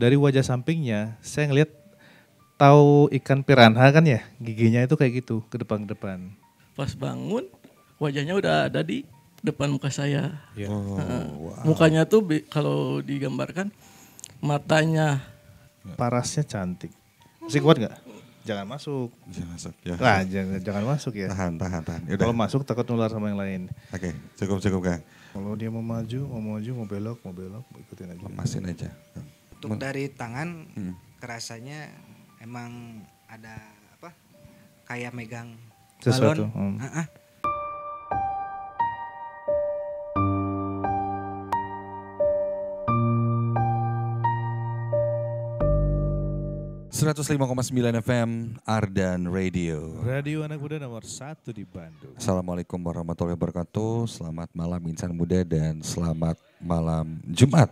dari wajah sampingnya saya ngelihat tahu ikan piranha kan ya giginya itu kayak gitu ke depan ke depan pas bangun wajahnya udah ada di depan muka saya yeah. Iya. oh, wow. mukanya tuh kalau digambarkan matanya parasnya cantik masih kuat nggak jangan masuk jangan masuk ya nah, jangan, jangan masuk ya tahan tahan tahan Yaudah. kalau masuk takut nular sama yang lain oke okay. cukup cukup kan. kalau dia mau maju mau maju mau belok mau belok ikutin aja Masin aja untuk Men dari tangan hmm. kerasanya emang ada apa kayak megang sesuatu balon. Hmm. Uh -uh. sembilan FM Ardan Radio. Radio anak muda nomor satu di Bandung. Assalamualaikum warahmatullahi wabarakatuh. Selamat malam insan muda dan selamat malam Jumat.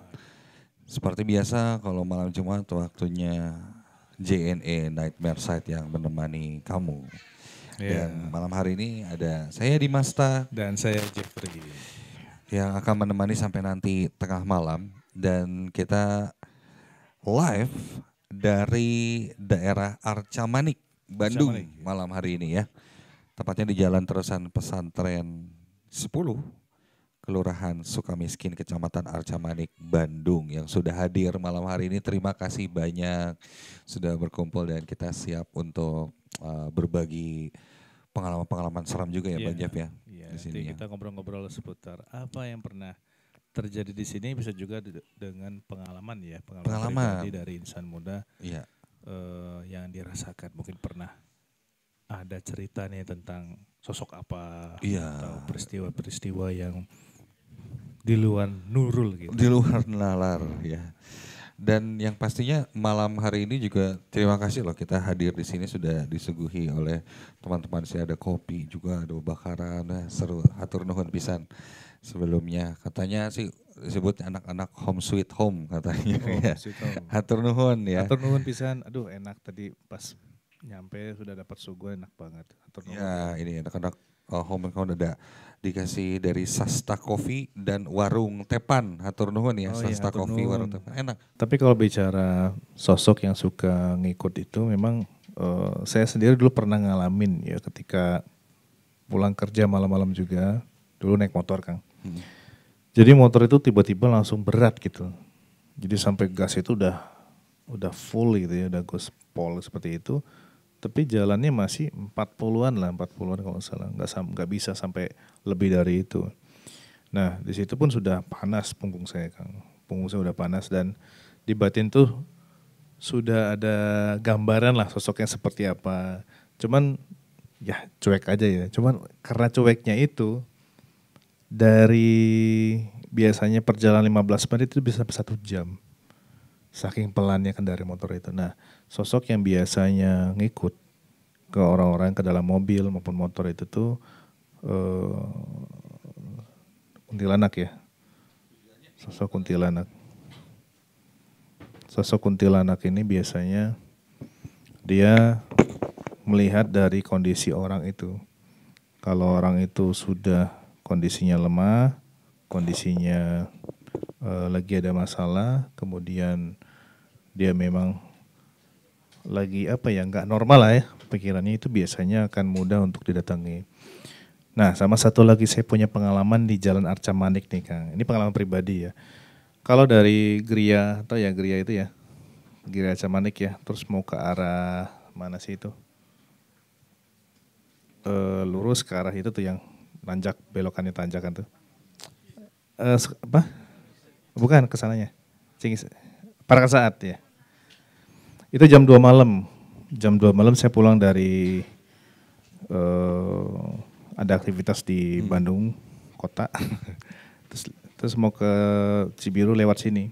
Seperti biasa kalau malam Jumat waktunya JNE Nightmare Side yang menemani kamu. Yeah. Dan malam hari ini ada saya Dimasta dan saya Jeffrey yang akan menemani sampai nanti tengah malam dan kita live dari daerah Arcamanik, Bandung Arcamanik. Iya. malam hari ini ya. Tepatnya di Jalan Terusan Pesantren 10 Kelurahan Sukamiskin, Kecamatan Arcamanik, Bandung yang sudah hadir malam hari ini. Terima kasih banyak sudah berkumpul dan kita siap untuk uh, berbagi pengalaman-pengalaman seram juga ya, yeah. Bang iya, Jeff ya. Yeah, di sini ya. kita ngobrol-ngobrol seputar apa yang pernah terjadi di sini bisa juga dengan pengalaman ya, pengalaman, pengalaman. dari insan muda. Uh, yang dirasakan mungkin pernah ada cerita nih tentang sosok apa iya. atau peristiwa-peristiwa yang di luar Nurul gitu. Di luar nalar ya. Dan yang pastinya malam hari ini juga terima kasih loh kita hadir di sini sudah disuguhi oleh teman-teman saya ada kopi juga ada bakaran seru atur nuhun pisan sebelumnya katanya sih disebut anak-anak home sweet home katanya oh, ya. hatur nuhun ya. Atur nuhun pisan. Aduh enak tadi pas nyampe sudah dapat suguhan enak banget. Atur nuhun. Ya, ini anak-anak uh, home account ada dikasih dari Sasta Coffee dan Warung Tepan. Hatur nuhun ya, oh iya, Sasta iya, Coffee, nuhun. Warung Tepan. Enak. Tapi kalau bicara sosok yang suka ngikut itu memang uh, saya sendiri dulu pernah ngalamin ya ketika pulang kerja malam-malam juga. Dulu naik motor, Kang. Hmm. Jadi motor itu tiba-tiba langsung berat gitu. Jadi sampai gas itu udah udah full gitu ya, udah gospol seperti itu tapi jalannya masih 40-an lah 40-an kalau salah nggak nggak bisa sampai lebih dari itu nah di situ pun sudah panas punggung saya kang punggung saya udah panas dan di batin tuh sudah ada gambaran lah sosoknya seperti apa cuman ya cuek aja ya cuman karena cueknya itu dari biasanya perjalanan 15 menit itu bisa satu jam saking pelannya kendaraan motor itu nah sosok yang biasanya ngikut ke orang-orang ke dalam mobil maupun motor itu tuh uh, kuntilanak ya sosok kuntilanak sosok kuntilanak ini biasanya dia melihat dari kondisi orang itu kalau orang itu sudah kondisinya lemah kondisinya uh, lagi ada masalah kemudian dia memang lagi apa ya nggak normal lah ya pikirannya itu biasanya akan mudah untuk didatangi. Nah sama satu lagi saya punya pengalaman di Jalan Arca Manik nih Kang. Ini pengalaman pribadi ya. Kalau dari Gria atau ya Gria itu ya Gria Arca Manik ya. Terus mau ke arah mana sih itu? E, lurus ke arah itu tuh yang nanjak belokannya tanjakan tuh. E, apa? Bukan kesananya. Singis. Para saat ya. Itu jam 2 malam. Jam 2 malam saya pulang dari uh, ada aktivitas di hmm. Bandung kota. terus terus mau ke Cibiru lewat sini.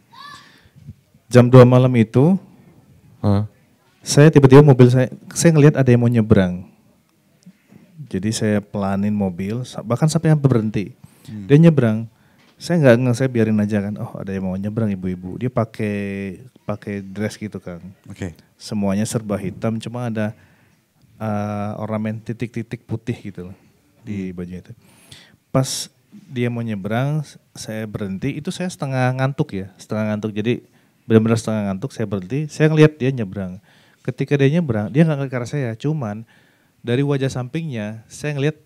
Jam 2 malam itu huh? saya tiba-tiba mobil saya saya ngelihat ada yang mau nyebrang. Jadi saya pelanin mobil bahkan sampai berhenti. Hmm. Dia nyebrang saya nggak nggak saya biarin aja kan oh ada yang mau nyebrang ibu-ibu dia pakai pakai dress gitu kan oke okay. semuanya serba hitam cuma ada uh, ornamen titik-titik putih gitu loh di hmm. bajunya itu pas dia mau nyebrang saya berhenti itu saya setengah ngantuk ya setengah ngantuk jadi benar-benar setengah ngantuk saya berhenti saya ngeliat dia nyebrang ketika dia nyebrang dia nggak ngeliat ke arah saya cuman dari wajah sampingnya saya ngeliat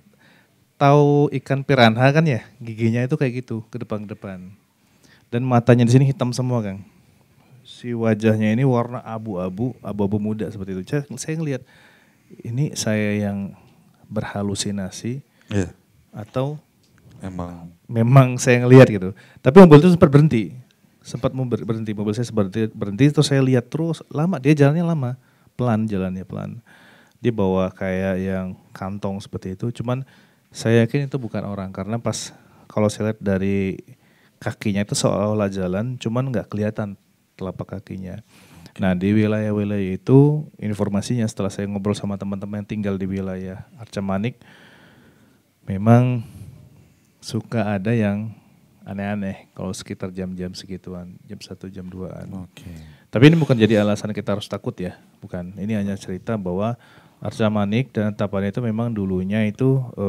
tahu ikan piranha kan ya, giginya itu kayak gitu ke depan ke depan. Dan matanya di sini hitam semua, Kang. Si wajahnya ini warna abu-abu, abu-abu muda seperti itu. Saya, saya ngelihat ini saya yang berhalusinasi yeah. atau memang memang saya ngelihat gitu. Tapi mobil itu sempat berhenti. Sempat mau berhenti, mobil saya sempat berhenti terus saya lihat terus lama dia jalannya lama, pelan jalannya pelan. Dia bawa kayak yang kantong seperti itu, cuman saya yakin itu bukan orang karena pas kalau saya lihat dari kakinya itu seolah-olah jalan, cuman nggak kelihatan telapak kakinya. Nah di wilayah-wilayah itu informasinya setelah saya ngobrol sama teman-teman yang tinggal di wilayah Arca Manik, memang suka ada yang aneh-aneh kalau sekitar jam-jam segituan, jam satu jam duaan. Oke. Okay. Tapi ini bukan jadi alasan kita harus takut ya, bukan. Ini hanya cerita bahwa Arca Manik dan Tapan itu memang dulunya itu e,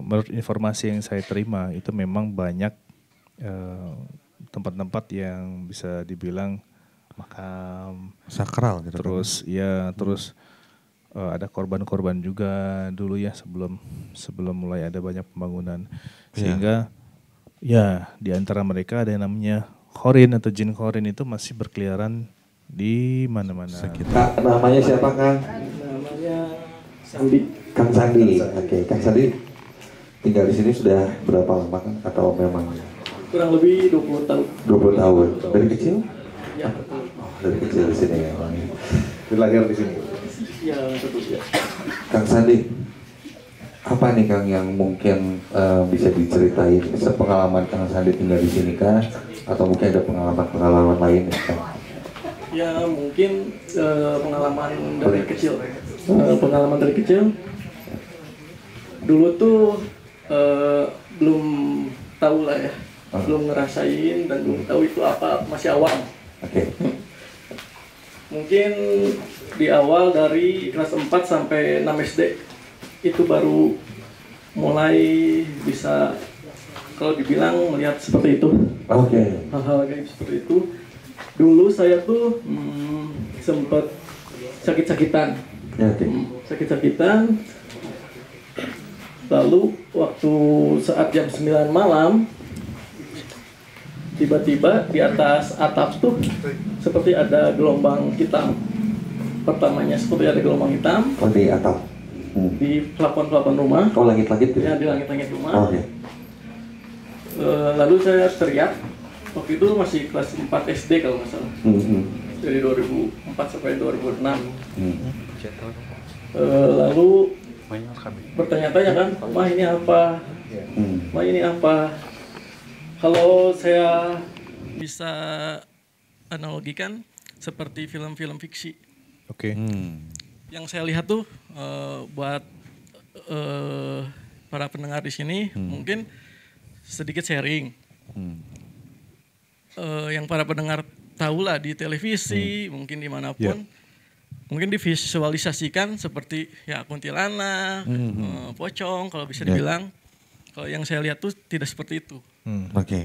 menurut informasi yang saya terima itu memang banyak eh, tempat-tempat yang bisa dibilang makam sakral gitu. Kan. Terus kan? ya terus e, ada korban-korban juga dulu ya sebelum sebelum mulai ada banyak pembangunan iya. sehingga ya, ya di antara mereka ada yang namanya Korin atau jin Korin itu masih berkeliaran di mana-mana. Nah, namanya siapa Kang? Sandi. Kang Sandi. Oke, okay. Kang Sandi tinggal di sini sudah berapa lama kan atau memang kurang lebih 20 tahun. 20 tahun. Dari kecil? Ya, betul. Oh, dari kecil di sini ya Dilahir di sini. Ya, betul ya. Kang Sandi, apa nih Kang yang mungkin uh, bisa diceritain sepengalaman Kang Sandi tinggal di sini kan atau mungkin ada pengalaman-pengalaman lain ya Kang? Ya, mungkin uh, pengalaman dari Boleh. kecil. Ya. Eh, pengalaman dari kecil dulu tuh uh, belum tahu lah ya uh. belum ngerasain dan belum tahu itu apa masih awam okay. mungkin di awal dari kelas 4 sampai 6 SD itu baru mulai bisa kalau dibilang melihat seperti itu. Oke. Hal-hal kayak seperti itu. Dulu saya tuh hmm, sempat sakit-sakitan. Ya, sakit-sakitan lalu waktu saat jam 9 malam tiba-tiba di atas atap tuh seperti ada gelombang hitam pertamanya seperti ada gelombang hitam di atap hmm. di pelapon pelapon rumah oh langit-langit ya? ya di langit-langit rumah oh, okay. E, lalu saya teriak waktu itu masih kelas 4 SD kalau nggak salah hmm. hmm. dari 2004 sampai 2006 hmm Eh, lalu bertanya-tanya kan, mah ini apa? Iya. Mah ini apa? Kalau saya bisa analogikan seperti film-film fiksi. Oke. Okay. Hmm. Yang saya lihat tuh uh, buat uh, para pendengar di sini hmm. mungkin sedikit sharing. Hmm. Uh, yang para pendengar tahu lah di televisi hmm. mungkin dimanapun. Yeah mungkin divisualisasikan seperti ya kuntilanak, hmm. Eh, pocong kalau bisa ya. dibilang. Yeah. Kalau yang saya lihat tuh tidak seperti itu. Hmm. Oke. Okay.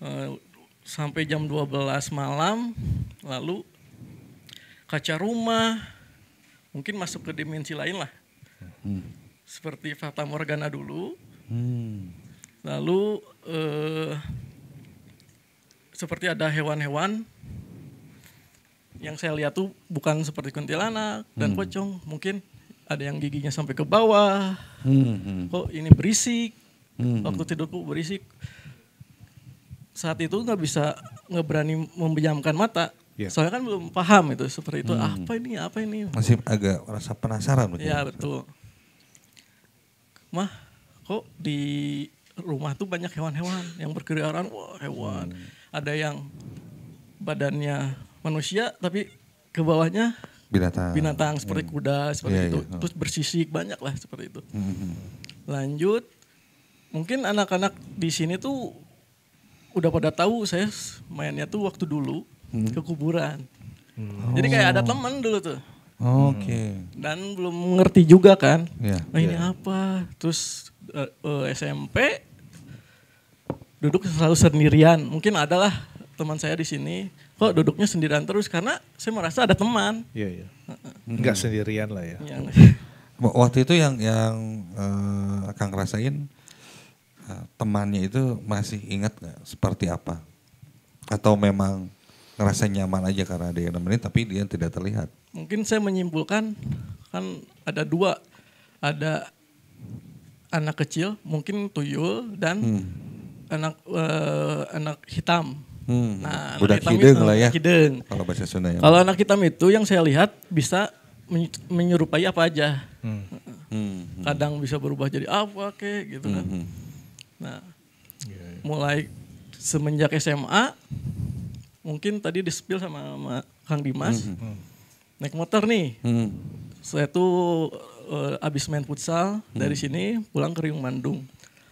Uh, eh, sampai jam 12 malam lalu kaca rumah mungkin masuk ke dimensi lain lah. Hmm. Seperti Fata Morgana dulu. Hmm. Lalu uh, seperti ada hewan-hewan yang saya lihat tuh bukan seperti kuntilanak dan hmm. pocong mungkin ada yang giginya sampai ke bawah hmm. hmm. kok ini berisik hmm, hmm. waktu tidurku berisik saat itu nggak bisa nggak berani memejamkan mata yeah. soalnya kan belum paham itu seperti itu hmm. apa ini apa ini masih agak rasa penasaran iya, ya betul mah kok di rumah tuh banyak hewan-hewan yang berkeliaran wah hewan hmm. ada yang badannya manusia tapi ke bawahnya binatang binatang seperti hmm. kuda seperti yeah, itu yeah. terus bersisik banyak lah seperti itu hmm, hmm, hmm. lanjut mungkin anak-anak di sini tuh udah pada tahu saya mainnya tuh waktu dulu hmm. ke kuburan hmm. jadi kayak ada oh. teman dulu tuh oke okay. Hmm. dan belum ngerti juga kan yeah. Iya. nah ini yeah. apa terus uh, eh, eh, SMP duduk selalu sendirian mungkin adalah teman saya di sini kok duduknya sendirian terus karena saya merasa ada teman. Iya iya. Enggak hmm. sendirian lah ya. ya. Waktu itu yang yang uh, Kang rasain uh, temannya itu masih ingat nggak seperti apa? Atau memang ngerasa nyaman aja karena ada yang nemenin tapi dia tidak terlihat? Mungkin saya menyimpulkan kan ada dua ada anak kecil mungkin tuyul dan hmm. anak uh, anak hitam Hmm. Nah, budak hidung lah ya. Hidung. Kalau bahasa Sunda ya. Kalau anak hitam itu yang saya lihat bisa menyerupai apa aja. Hmm. hmm. Hmm. Kadang bisa berubah jadi apa kek gitu kan. Hmm. hmm. Nah, iya, iya. mulai semenjak SMA mungkin tadi dispil sama, sama Kang Dimas. Hmm. hmm. Naik motor nih. Hmm. Saya tuh uh, abis main futsal hmm. dari sini pulang ke Riung Mandung,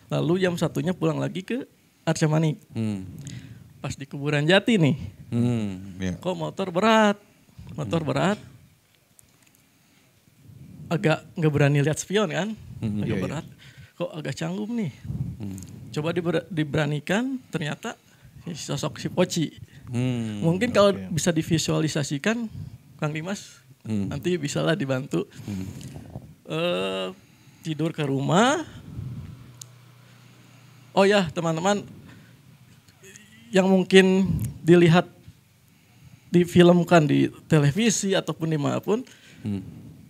Lalu jam satunya pulang lagi ke Arca Manik. Hmm pas di kuburan jati nih. Hmm, yeah. Kok motor berat, motor hmm. berat. Agak nggak berani lihat spion kan, hmm, agak yeah, iya. berat. Yeah. Kok agak canggung nih. Hmm. Coba diber, diberanikan, ternyata sosok si Poci. Hmm, Mungkin kalau iya. bisa divisualisasikan, Kang Dimas hmm. nanti bisalah dibantu. Hmm. Uh, tidur ke rumah. Oh ya teman-teman yang mungkin dilihat difilmkan di televisi ataupun dimanapun hmm.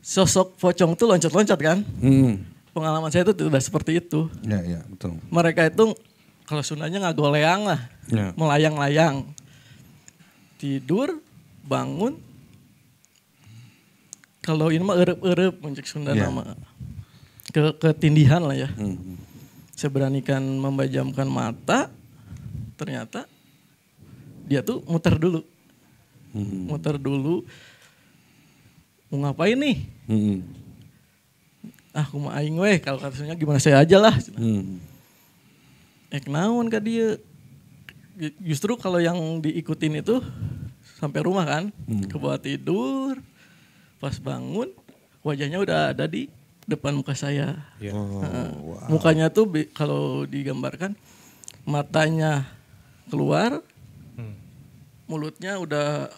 sosok pocong itu loncat-loncat kan hmm. pengalaman saya itu tidak seperti itu ya, ya, betul. mereka itu kalau sunanya nggak goleang lah ya. melayang-layang tidur bangun kalau ini mah erup-erup muncik Sunda yeah. nama ke ketindihan lah ya. Hmm. hmm. seberanikan membajamkan mata ternyata dia tuh muter dulu. Hmm. Muter dulu. Mau ngapain nih? Hmm. Ah, mau aing weh kalau katanya gimana saya aja lah. Hmm. Ek naon dia? Justru kalau yang diikutin itu sampai rumah kan, hmm. ke tidur, pas bangun wajahnya udah ada di depan muka saya. Yeah. Oh, wow. Mukanya tuh kalau digambarkan matanya keluar hmm. mulutnya udah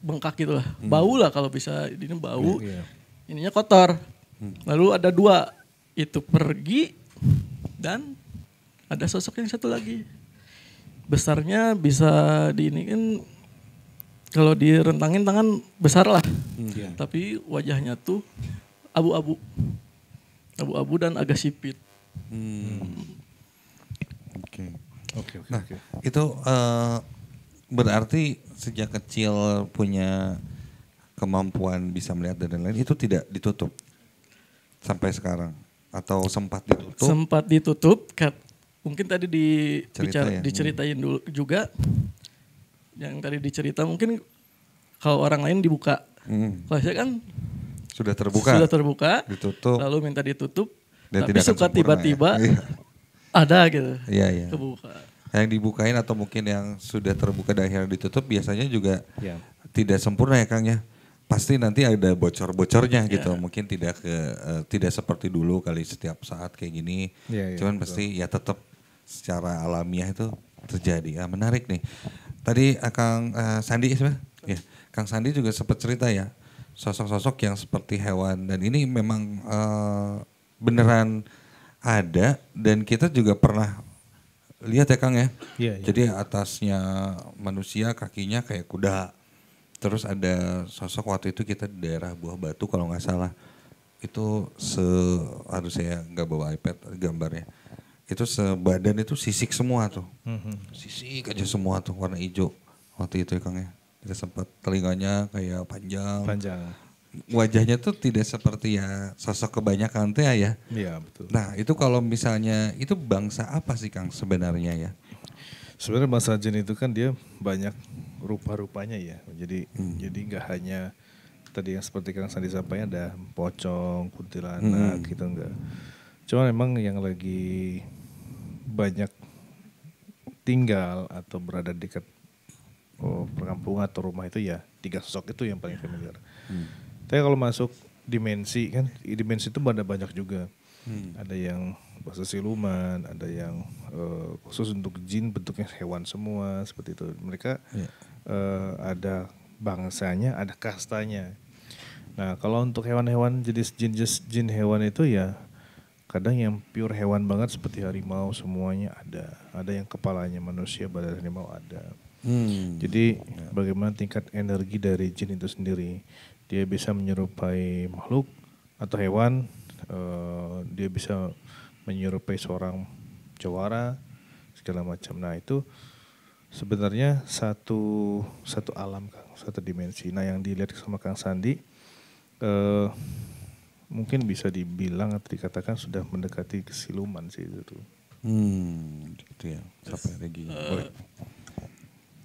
bengkak gitu lah hmm. bau lah kalau bisa ini bau yeah, yeah. ininya kotor hmm. lalu ada dua itu pergi dan ada sosok yang satu lagi besarnya bisa diiniin kalau direntangin tangan besar lah yeah. tapi wajahnya tuh abu-abu abu-abu dan agak sipit hmm. Hmm. okay. Oke, okay, oke. nah, okay. itu uh, berarti sejak kecil punya kemampuan bisa melihat dan lain-lain itu tidak ditutup sampai sekarang atau sempat ditutup? Sempat ditutup, kat, mungkin tadi bicara, ya? Hmm. diceritain hmm. dulu juga yang tadi dicerita mungkin kalau orang lain dibuka, hmm. kalau saya kan sudah terbuka, sudah terbuka, ditutup, lalu minta ditutup, tapi suka ya? tiba-tiba ya? Ada gitu. Iya, iya. Kebuka. Yang dibukain atau mungkin yang sudah terbuka dan akhirnya ditutup biasanya juga ya. tidak sempurna ya Kang ya. Pasti nanti ada bocor-bocornya ya. gitu. Mungkin tidak ke uh, tidak seperti dulu kali setiap saat kayak gini. Ya, ya, Cuman betul. pasti ya tetap secara alamiah itu terjadi. Ah, menarik nih. Tadi eh, Kang uh, Sandi ya. ya. Kang Sandi juga sempat cerita ya sosok-sosok yang seperti hewan dan ini memang uh, beneran ada dan kita juga pernah lihat ya Kang ya. Iya, iya. Jadi atasnya manusia, kakinya kayak kuda. Terus ada sosok waktu itu kita di daerah Buah Batu kalau nggak salah. Itu se harus saya nggak bawa iPad gambarnya. Itu sebadan itu sisik semua tuh. Mm-hmm. Sisik aja semua tuh warna hijau waktu itu ya Kang ya. Kita sempat telinganya kayak panjang. Panjang wajahnya tuh tidak seperti ya sosok kebanyakan teh ya. Iya betul. Nah itu kalau misalnya itu bangsa apa sih Kang sebenarnya ya? Sebenarnya bangsa jin itu kan dia banyak rupa-rupanya ya. Jadi hmm. jadi nggak hanya tadi yang seperti Kang Sandi sampaikan ada pocong, kuntilanak hmm. gitu enggak. Cuma memang yang lagi banyak tinggal atau berada dekat oh, perkampungan atau rumah itu ya tiga sosok itu yang paling ya. familiar. Hmm tapi kalau masuk dimensi kan, dimensi itu ada banyak juga. Hmm. Ada yang bahasa siluman, ada yang uh, khusus untuk jin bentuknya hewan semua seperti itu. Mereka yeah. Iya. uh, ada bangsanya, ada kastanya. Nah, kalau untuk hewan-hewan jenis jin jin hewan itu ya kadang yang pure hewan banget seperti harimau semuanya ada. Ada yang kepalanya manusia, badan harimau ada. Hmm. Jadi ya. bagaimana tingkat energi dari jin itu sendiri dia bisa menyerupai makhluk atau hewan uh, dia bisa menyerupai seorang jawara segala macam nah itu sebenarnya satu satu alam kang satu dimensi nah yang dilihat sama kang sandi uh, mungkin bisa dibilang atau dikatakan sudah mendekati kesiluman sih itu Hmm, gitu ya. Sampai lagi. Uh, eh,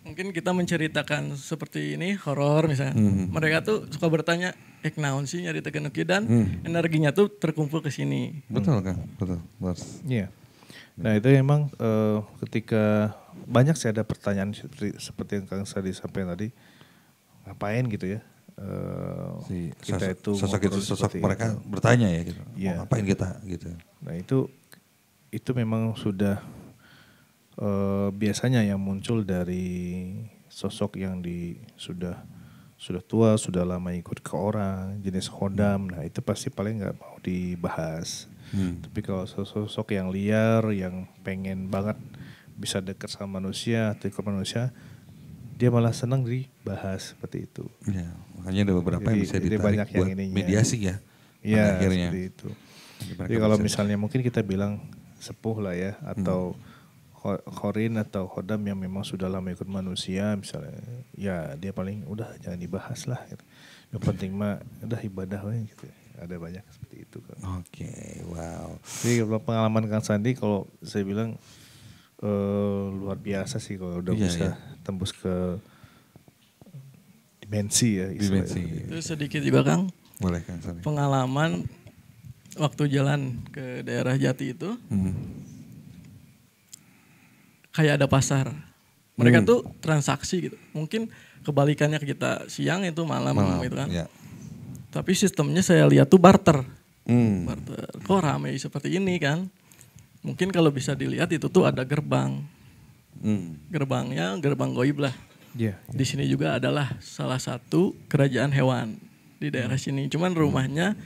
mungkin kita menceritakan seperti ini horor misalnya hmm. mereka tuh suka bertanya ek eh, naon sih nyari tegenuki dan hmm. energinya tuh terkumpul ke sini betul kan betul bos iya yeah. nah itu memang uh, eh, ketika banyak sih ada pertanyaan seperti, seperti yang kang Sadi sampaikan tadi ngapain gitu ya uh, si, kita sosok, itu sosok itu mereka bertanya ya gitu yeah. Oh, ngapain kita gitu nah itu itu memang sudah eh, biasanya yang muncul dari sosok yang di sudah sudah tua, sudah lama ikut ke orang, jenis kodam nah itu pasti paling nggak mau dibahas. Hmm. Tapi kalau sosok yang liar, yang pengen banget bisa dekat sama manusia atau ikut manusia, dia malah senang dibahas seperti itu. Ya, makanya ada beberapa jadi, yang bisa ditarik banyak buat yang ininya. mediasi ya. ya akhirnya. seperti itu. Jadi, jadi kalau misalnya mungkin kita bilang sepuh lah ya, atau hmm Korin atau khodam yang memang sudah lama ikut manusia misalnya ya dia paling udah jangan dibahas lah gitu. yang penting mah udah ibadah lah gitu ada banyak seperti itu kan oke okay, wow jadi kalau pengalaman kang sandi kalau saya bilang uh, luar biasa sih kalau udah yeah, bisa yeah. tembus ke dimensi ya dimensi itu sedikit juga kang boleh pengalaman waktu jalan ke daerah Jati itu mm -hmm kayak ada pasar. Mereka hmm. tuh transaksi gitu. Mungkin kebalikannya kita siang itu malam, malam gitu kan. Ya. Tapi sistemnya saya lihat tuh barter. Hmm. Barter. Kok rame seperti ini kan? Mungkin kalau bisa dilihat itu tuh ada gerbang. Hmm. Gerbangnya gerbang goib lah. Yeah, yeah. Di sini juga adalah salah satu kerajaan hewan di daerah hmm. sini. Cuman rumahnya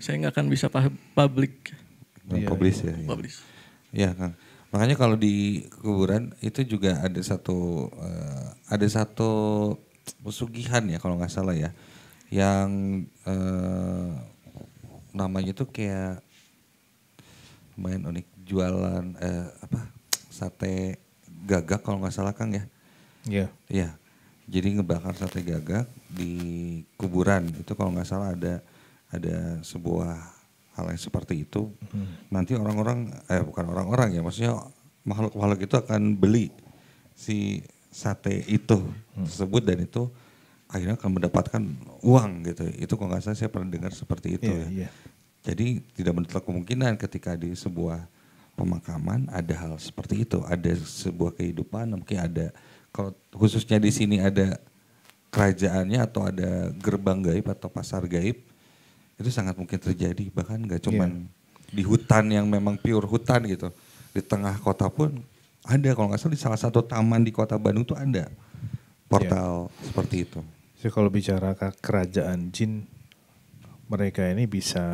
saya nggak akan bisa public. Publish ya. Iya. Publish. Ya, kan. Makanya kalau di kuburan itu juga ada satu uh, ada satu pesugihan ya kalau nggak salah ya yang uh, namanya tuh kayak main unik jualan uh, apa sate gagak kalau nggak salah Kang ya. Iya. Yeah. Iya. Jadi ngebakar sate gagak di kuburan itu kalau nggak salah ada ada sebuah hal yang seperti itu hmm. nanti orang-orang eh bukan orang-orang ya maksudnya makhluk-makhluk itu akan beli si sate itu hmm. tersebut dan itu akhirnya akan mendapatkan uang gitu itu kok nggak salah saya pernah dengar seperti itu yeah, ya yeah. jadi tidak menutup kemungkinan ketika di sebuah pemakaman ada hal seperti itu ada sebuah kehidupan mungkin ada kalau khususnya di sini ada kerajaannya atau ada gerbang gaib atau pasar gaib itu sangat mungkin terjadi bahkan nggak iya. cuman yeah. di hutan yang memang pure hutan gitu di tengah kota pun ada kalau nggak salah di salah satu taman di kota Bandung tuh ada portal yeah. seperti itu. Jadi kalau bicara ke kerajaan jin mereka ini bisa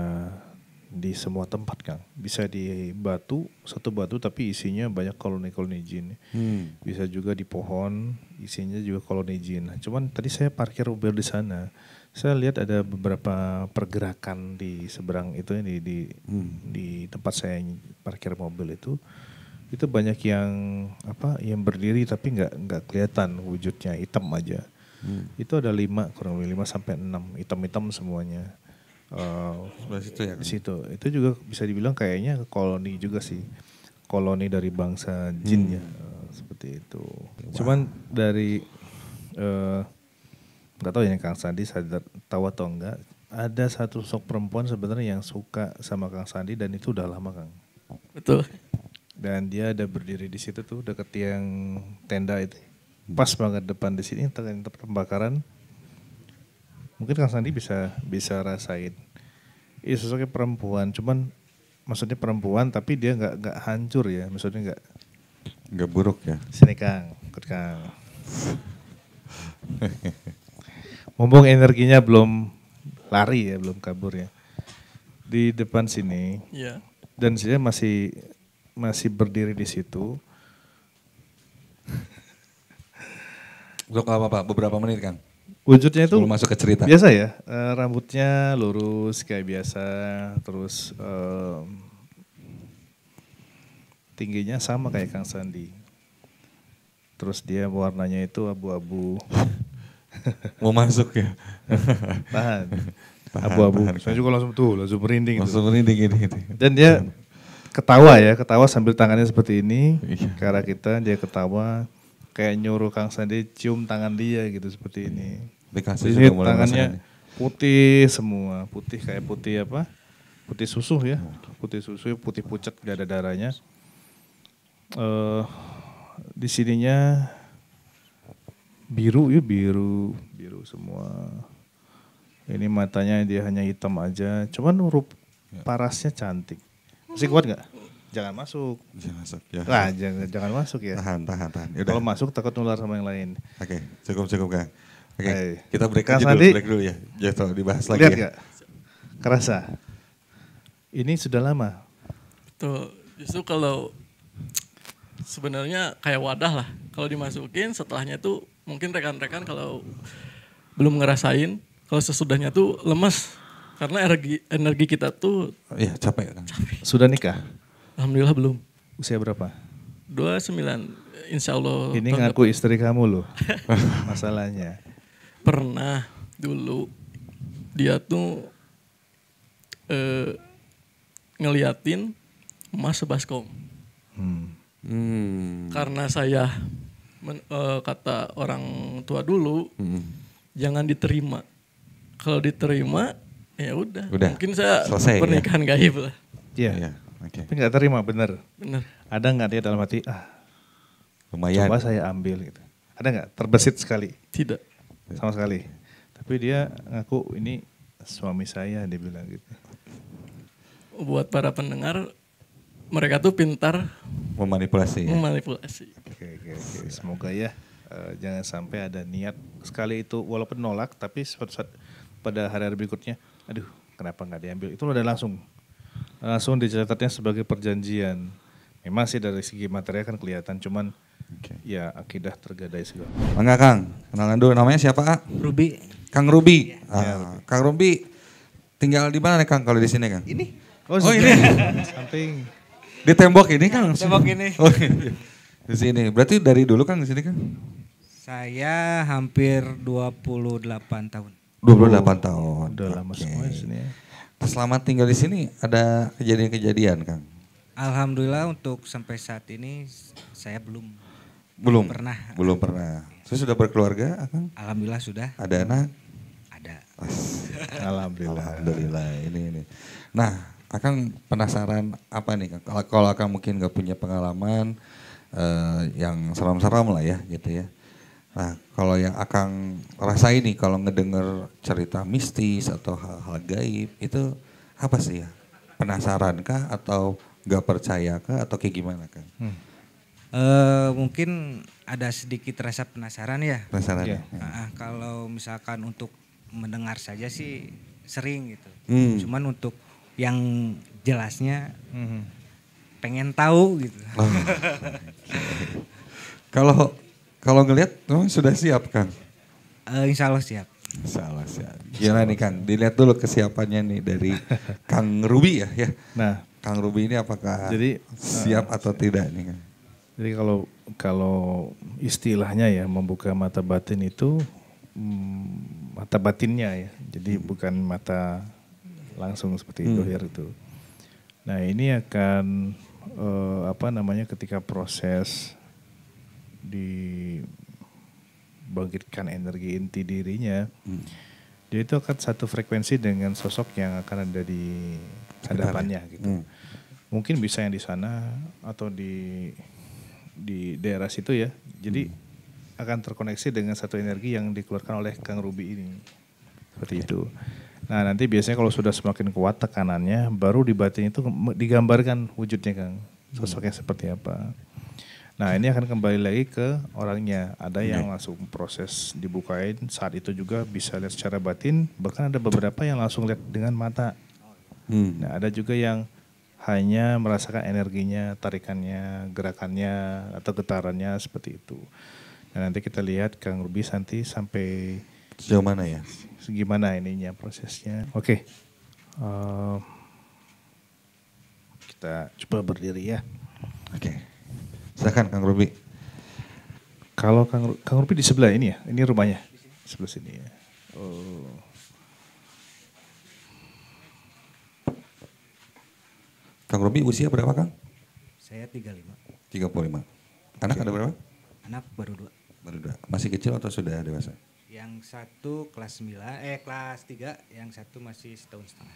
di semua tempat Kang. Bisa di batu, satu batu tapi isinya banyak koloni-koloni jin. Hmm. Bisa juga di pohon, isinya juga koloni jin. Cuman tadi saya parkir mobil di sana. Saya lihat ada beberapa pergerakan di seberang itu ya, di di, hmm. di tempat saya parkir mobil itu itu banyak yang apa yang berdiri tapi nggak nggak kelihatan wujudnya hitam aja. Hmm. Itu ada lima kurang lebih lima sampai enam hitam-hitam semuanya. Uh, situ ya? Kan? Situ. Itu juga bisa dibilang kayaknya koloni juga sih. Koloni dari bangsa jin hmm. ya. Uh, seperti itu. Wow. Cuman dari uh, nggak tahu ya Kang Sandi sadar tahu atau enggak ada satu sosok perempuan sebenarnya yang suka sama Kang Sandi dan itu udah lama Kang betul dan dia ada berdiri di situ tuh deket yang tenda itu pas banget depan di sini tengah-tengah pembakaran mungkin Kang Sandi bisa bisa rasain itu iya, sosoknya perempuan cuman maksudnya perempuan tapi dia nggak nggak hancur ya maksudnya nggak nggak buruk ya sini Kang ikut Kang mumpung energinya belum lari ya, belum kabur ya. Di depan sini. Iya. Dan saya masih masih berdiri di situ. Gak apa-apa, beberapa menit kan? Wujudnya itu Sebelum masuk ke cerita. Biasa ya, e, rambutnya lurus kayak biasa, terus e, tingginya sama kayak Kang Sandi. Terus dia warnanya itu abu-abu mau masuk ya. Tahan. Abu-abu. Saya juga langsung tuh, langsung merinding. Langsung merinding ini. Gitu. Dan dia ketawa ya, ketawa sambil tangannya seperti ini iya. ke kita, dia ketawa kayak nyuruh Kang Sandi cium tangan dia gitu seperti ini. Dikasih Jadi tangannya putih semua, putih kayak putih apa? Putih susu ya, putih susu, putih pucat gak ada darahnya. Uh, di sininya biru ya biru biru semua ini matanya dia hanya hitam aja cuman huruf ya. parasnya cantik masih kuat nggak jangan masuk jangan masuk ya nah, jangan jangan masuk ya tahan tahan tahan Yaudah. kalau masuk takut nular sama yang lain oke okay, cukup cukup kan oke okay, kita break aja dulu break dulu ya jadi dibahas lagi lihat ya. Gak? kerasa ini sudah lama tuh justru kalau sebenarnya kayak wadah lah kalau dimasukin setelahnya tuh mungkin rekan-rekan kalau belum ngerasain kalau sesudahnya tuh lemas karena energi energi kita tuh ya capek kan capek. sudah nikah alhamdulillah belum usia berapa 29 insya Allah ini ngaku depan. istri kamu loh masalahnya pernah dulu dia tuh eh, ngeliatin mas sebaskom hmm. Hmm. karena saya men, uh, kata orang tua dulu hmm. jangan diterima kalau diterima ya udah. mungkin saya Selesai, ya? pernikahan ya? gaib lah iya ya, okay. tapi nggak terima bener bener ada nggak dia dalam hati ah lumayan coba saya ambil gitu ada nggak terbesit sekali tidak sama sekali tapi dia ngaku ini suami saya dia bilang gitu buat para pendengar mereka tuh pintar memanipulasi. Ya? Memanipulasi. Oke, oke, oke. Semoga ya uh, jangan sampai ada niat sekali itu walaupun nolak tapi saat, pada hari-hari berikutnya, aduh kenapa nggak diambil? Itu udah langsung langsung dicatatnya sebagai perjanjian. Memang sih dari segi materi kan kelihatan, cuman okay. ya akidah tergadai segala. Mangga Kang, kenalan dulu namanya siapa? Kak? Ruby. Kang Ruby. Yeah. Ah, yeah, Ruby. Kang Ruby tinggal di mana nih Kang kalau di sini Kang? Ini. Oh, oh ini. Samping. Di tembok ini kan langsung? Tembok ini. Oh, iya. di sini. Berarti dari dulu kan di sini kan? Saya hampir 28 tahun. 28 oh, tahun. Udah lama okay. semua di sini ya. Selama tinggal di sini ada kejadian-kejadian Kang? Alhamdulillah untuk sampai saat ini saya belum. Belum? Pernah. Belum pernah. Saya sudah berkeluarga Kang? Alhamdulillah sudah. Ada anak? Ada. Alhamdulillah. Alhamdulillah ini ini. Nah, akan penasaran apa nih kalau, kalau Akang mungkin nggak punya pengalaman uh, yang seram-seram lah ya gitu ya. Nah kalau yang Akang rasa ini kalau ngedenger cerita mistis atau hal-hal gaib itu apa sih ya? Penasaran kah atau nggak percaya kah atau kayak gimana kan? Hmm. Uh, mungkin ada sedikit rasa penasaran ya. Penasaran. Iya. Ya. Uh, kalau misalkan untuk mendengar saja sih sering gitu. Hmm. Cuman untuk yang jelasnya hmm pengen tahu gitu. Oh. Kalau kalau ngelihat oh, sudah siap kan Uh, insya Allah siap. Insya Allah siap. Gimana nih Kang? Dilihat dulu kesiapannya nih dari Kang Ruby ya. ya. Nah, Kang Ruby ini apakah jadi, siap uh, atau siap. tidak nih kan Jadi kalau kalau istilahnya ya membuka mata batin itu mm, mata batinnya ya. Jadi hmm. bukan mata langsung seperti hmm. dohir itu. Nah ini akan uh, apa namanya ketika proses dibangkitkan energi inti dirinya, hmm. dia itu akan satu frekuensi dengan sosok yang akan ada di hadapannya ya? gitu. Hmm. Mungkin bisa yang di sana atau di di daerah situ ya. Jadi hmm. akan terkoneksi dengan satu energi yang dikeluarkan oleh Kang Ruby ini. Seperti okay. itu. Nah nanti biasanya kalau sudah semakin kuat tekanannya, baru di batin itu digambarkan wujudnya Kang, sosoknya hmm. seperti apa. Nah ini akan kembali lagi ke orangnya. Ada yang iya. langsung proses dibukain saat itu juga bisa lihat secara batin. Bahkan ada beberapa yang langsung lihat dengan mata. Hmm. Nah ada juga yang hanya merasakan energinya, tarikannya, gerakannya atau getarannya seperti itu. Nah nanti kita lihat Kang Rubis nanti sampai Sejauh mana ya? Segimana ininya prosesnya? Oke. Okay. Ehm, uh, kita coba berdiri ya. Oke. Okay. Silakan Kang Rubi. Kalau Kang, Kang Rubi di sebelah ini ya? Ini rumahnya? di Sebelah sini ya. Oh. Kang Robi usia berapa Kang? Saya 35. 35. Anak okay. ada berapa? Anak baru dua. Baru dua. Masih kecil atau sudah dewasa? yang satu kelas 9 eh kelas 3 yang satu masih setahun setengah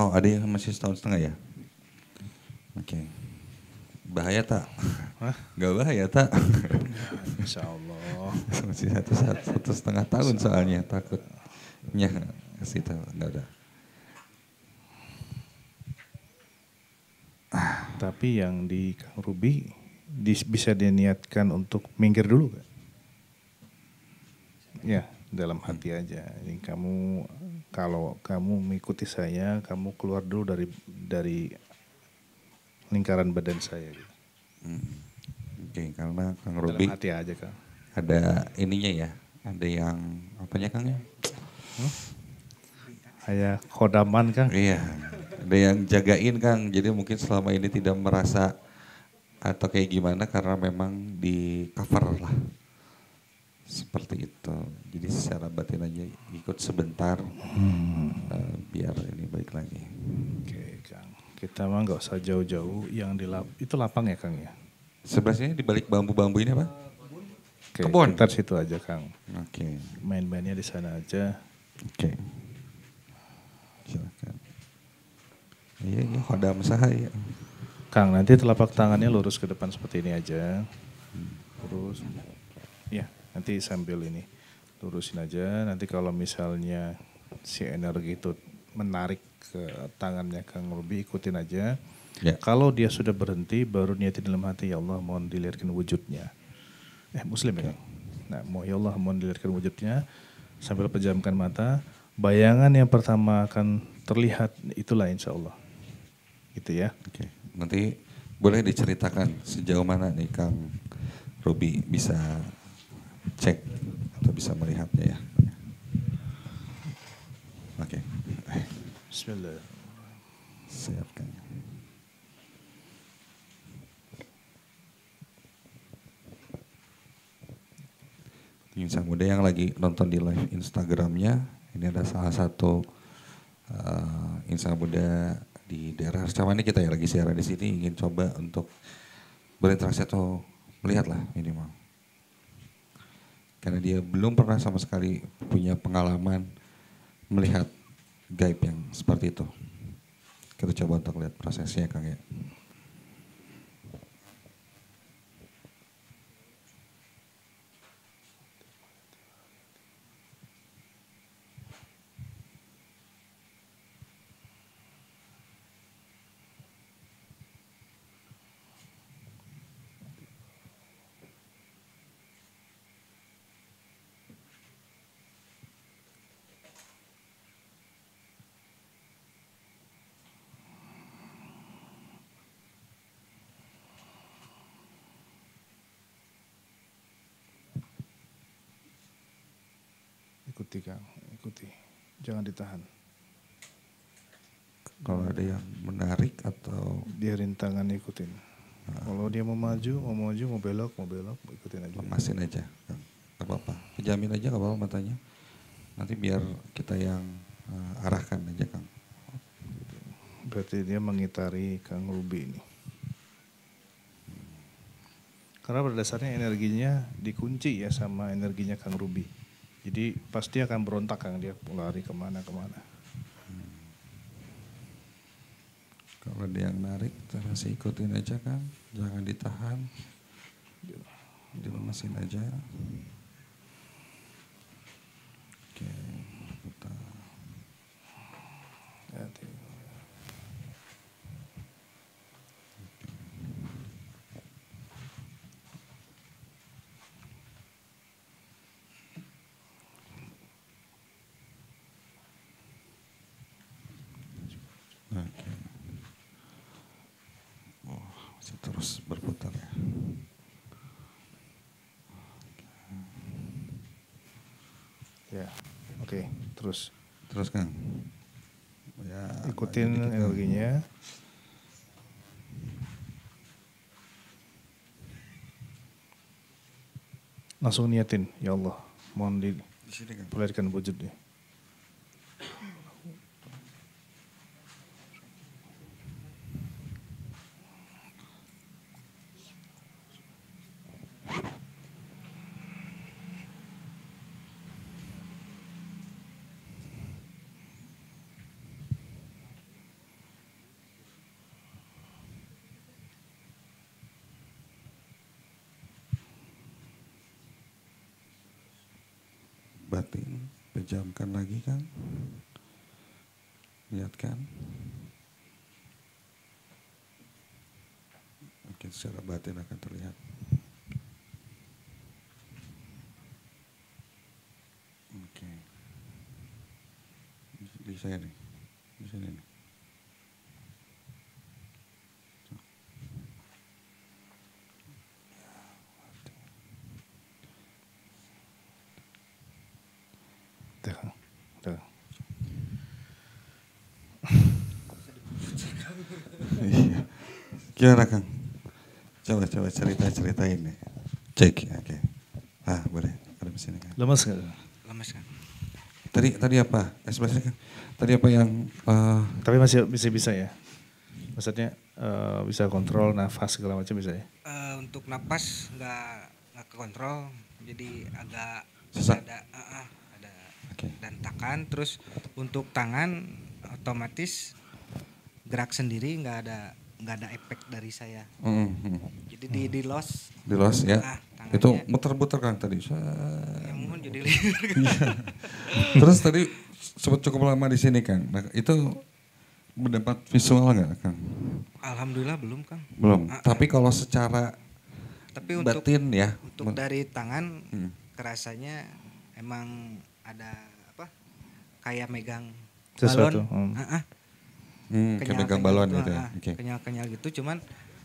oh ada yang masih setahun setengah ya oke okay. bahaya tak Hah? gak bahaya tak Insya Allah masih satu, satu, satu setengah tahun soalnya takutnya kasih tahu nggak ada tapi yang di Kang Ruby bisa diniatkan untuk minggir dulu kan? Ya dalam hati hmm. aja. Jadi kamu kalau kamu mengikuti saya, kamu keluar dulu dari dari lingkaran badan saya. Gitu. Hmm. Oke, okay, karena Kang Robi dalam hati aja kang. Ada ininya ya, ada yang apanya Kang ya? Huh? Ayah kodaman Kang. Iya, ada yang jagain Kang. Jadi mungkin selama ini tidak merasa atau kayak gimana karena memang di cover lah seperti itu. Jadi secara batin aja ikut sebentar hmm. uh, biar ini baik lagi. Oke okay, Kang, kita mah nggak usah jauh-jauh. Yang di lap itu lapang ya Kang ya? Sebelahnya di balik bambu-bambu ini apa? Okay, Kebun. Ntar situ aja Kang. Oke. Okay. Main-mainnya di sana aja. Oke. Okay. Silakan. Iya, ini iya, hodam saya, ya. Kang, nanti telapak tangannya lurus ke depan seperti ini aja. Terus, hmm. ya, Nanti sambil ini lurusin aja. Nanti kalau misalnya si energi itu menarik ke tangannya Kang Ruby ikutin aja. Ya. Kalau dia sudah berhenti baru niatin dalam hati ya Allah mohon dilihatkan wujudnya. Eh muslim ya Nah, mau ya Allah mohon dilihatkan wujudnya sambil pejamkan mata. Bayangan yang pertama akan terlihat itulah insya Allah. Gitu ya. Oke. Nanti boleh diceritakan sejauh mana nih Kang Robi bisa cek atau bisa melihatnya ya. Oke. Okay. Bismillah. Siapkan. Insan muda yang lagi nonton di live Instagramnya, ini ada salah satu uh, eh, insan muda di daerah Sekarang ini kita ya lagi siaran di sini ingin coba untuk berinteraksi atau melihatlah minimal karena dia belum pernah sama sekali punya pengalaman melihat gaib yang seperti itu. Kita coba untuk lihat prosesnya Kang ya. Jangan ditahan. Kalau ada yang menarik atau dia rintangan ikutin. Nah. Kalau dia mau maju, mau maju, mau belok, mau belok, ikutin aja. Masin aja. Gak apa-apa. Jamin aja gak apa matanya. Nanti biar kita yang uh, arahkan aja Kang. Berarti dia mengitari Kang Ruby ini. Karena berdasarnya energinya dikunci ya sama energinya Kang Ruby. Jadi pasti akan berontak kan? dia lari kemana-kemana. Hmm. Kalau dia yang narik, kita masih ikutin aja kan, jangan ditahan, dilemasin aja. terus kan ya ikutin energinya langsung niatin ya Allah mohon di, di kan. wujudnya batin pejamkan lagi kan lihat kan mungkin secara batin akan terlihat oke okay. di saya nih Gimana Kang? Coba coba cerita cerita ini. Cek, ya, oke. Okay. Ah boleh. Ada di sini kan. Lemas nggak? Lemas kan. Tadi tadi apa? Ekspresi kan? Tadi apa yang? Uh... Tapi masih bisa bisa ya. Maksudnya uh, bisa kontrol nafas segala macam bisa ya? Uh, untuk nafas nggak nggak kontrol, jadi agak Sesak. ada uh, uh, ada okay. dan takan. Terus untuk tangan otomatis gerak sendiri nggak ada nggak ada efek dari saya. Mm -hmm. Jadi di di los. Di los ya. Ah, itu muter-muter kan tadi. Ya mohon jadi iya. Terus tadi sempat cukup lama di sini kan Nah, itu mendapat visual nggak Kang? Alhamdulillah belum kan Belum. Ah, Tapi kalau secara tapi untuk batin ya. Untuk dari tangan hmm. kerasanya emang ada apa? Kayak megang Sesuatu. balon. Hmm. Ah, ah hmm, kenyal, kayak balon gitu, gitu ya. Ah, okay. kenyal kenyal gitu cuman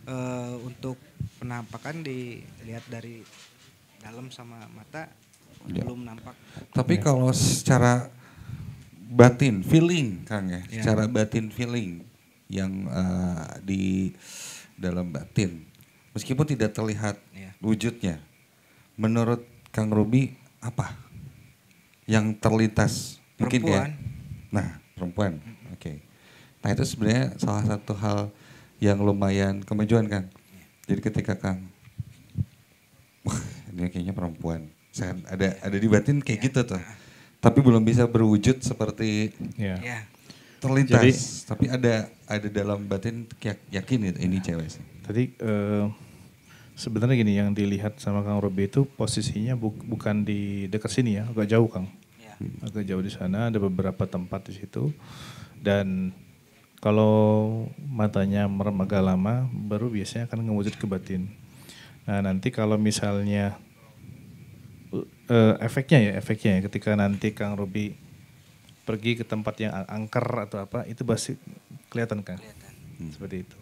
uh, untuk penampakan dilihat dari dalam sama mata ya. belum nampak tapi ya. kalau secara batin feeling kang ya, ya. secara batin feeling yang uh, di dalam batin meskipun tidak terlihat ya. wujudnya menurut kang Ruby apa yang terlintas perempuan. mungkin ya nah perempuan oke okay. Nah itu sebenarnya salah satu hal yang lumayan kemajuan kan. Jadi ketika Kang, wah ini kayaknya perempuan. Saya ada ada di batin kayak gitu tuh. Tapi belum bisa berwujud seperti iya. Iya. terlintas. Jadi, tapi ada ada dalam batin yakin ini iya. cewek sih. Tadi uh, sebenarnya gini yang dilihat sama Kang Robi itu posisinya bu bukan di dekat sini ya, agak jauh Kang. Agak jauh di sana ada beberapa tempat di situ dan kalau matanya merem agak lama, baru biasanya akan ngewujud ke batin. Nah nanti kalau misalnya uh, efeknya ya, efeknya ya, ketika nanti Kang Robi pergi ke tempat yang angker atau apa, itu pasti kelihatan kan? Kelihatan. Hmm. Seperti itu.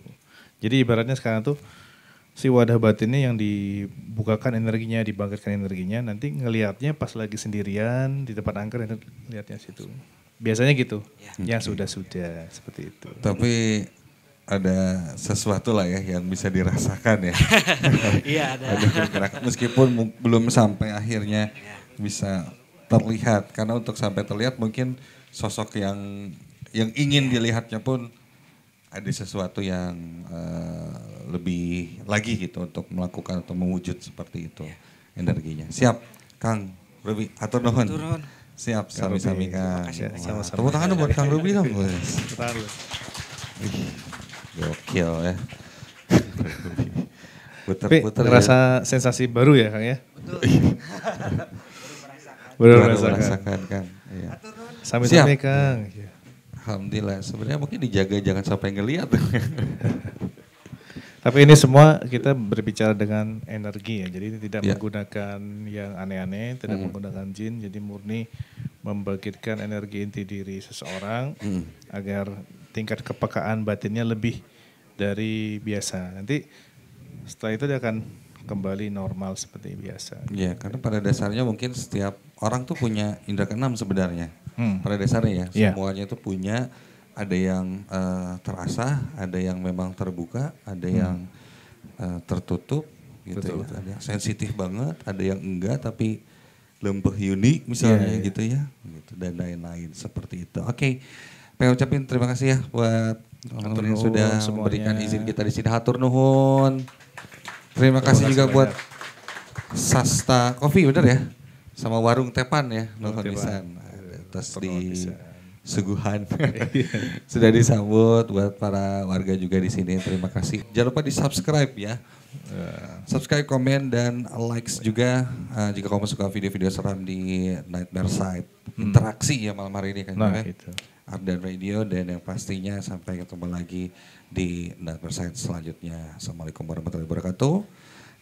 Jadi ibaratnya sekarang tuh si wadah batinnya yang dibukakan energinya, dibangkitkan energinya, nanti ngelihatnya pas lagi sendirian di tempat angker, lihatnya situ. Biasanya gitu, ya. yang sudah-sudah seperti itu. Tapi ada sesuatu lah ya yang bisa dirasakan ya. Iya ada. ada meskipun belum sampai akhirnya ya. bisa terlihat karena untuk sampai terlihat mungkin sosok yang yang ingin ya. dilihatnya pun ada sesuatu yang uh, lebih lagi gitu untuk melakukan atau mewujud seperti itu ya. energinya. Siap, Kang Ruby, atau nuhun. Siap, sami-sami Kak. Sama -sama. Tepuk tangan buat Kang Ruby dong. Gokil ya. Puter-puter ya. ngerasa ya. sensasi baru ya Kang ya? Betul. Baru merasakan. merasakan Kang. Iya. Sami-sami Kang. Iya. Alhamdulillah. Sebenarnya mungkin dijaga jangan sampai ngeliat. Tapi ini semua kita berbicara dengan energi ya, jadi tidak yeah. menggunakan yang aneh-aneh, tidak mm. menggunakan jin, jadi murni membangkitkan energi inti diri seseorang mm. agar tingkat kepekaan batinnya lebih dari biasa. Nanti setelah itu dia akan kembali normal seperti biasa. Iya, karena pada dasarnya mungkin setiap orang tuh punya indra keenam sebenarnya. Hmm. Pada dasarnya ya, iya. semuanya itu punya ada yang uh, terasa, ada yang memang terbuka, ada hmm. yang uh, tertutup gitu ya. betul, ya. Betul. Ada yang sensitif banget, ada yang enggak tapi lempeh unik misalnya yeah, yeah. gitu ya. Gitu dan lain-lain seperti itu. Oke. Okay. Pengen ucapin terima kasih ya buat Hatur yang sudah semuanya. memberikan izin kita di sini. Hatur nuhun. Terima, terima kasih juga buat buat Sasta Coffee bener ya? Sama warung Tepan ya, Nuhun Nisan. terus di suguhan iya. sudah disambut buat para warga juga di sini. Terima kasih. Jangan lupa di subscribe ya. Iya. Subscribe, komen, dan likes juga uh, jika kamu suka video-video seram di Nightmare Side. Hmm. Interaksi ya malam hari ini kan. Nah, update ya. itu. Radio dan yang pastinya sampai ketemu lagi di Nightmare Side selanjutnya. Assalamualaikum warahmatullahi wabarakatuh.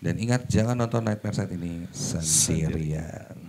Dan ingat jangan nonton Nightmare Side ini sendirian.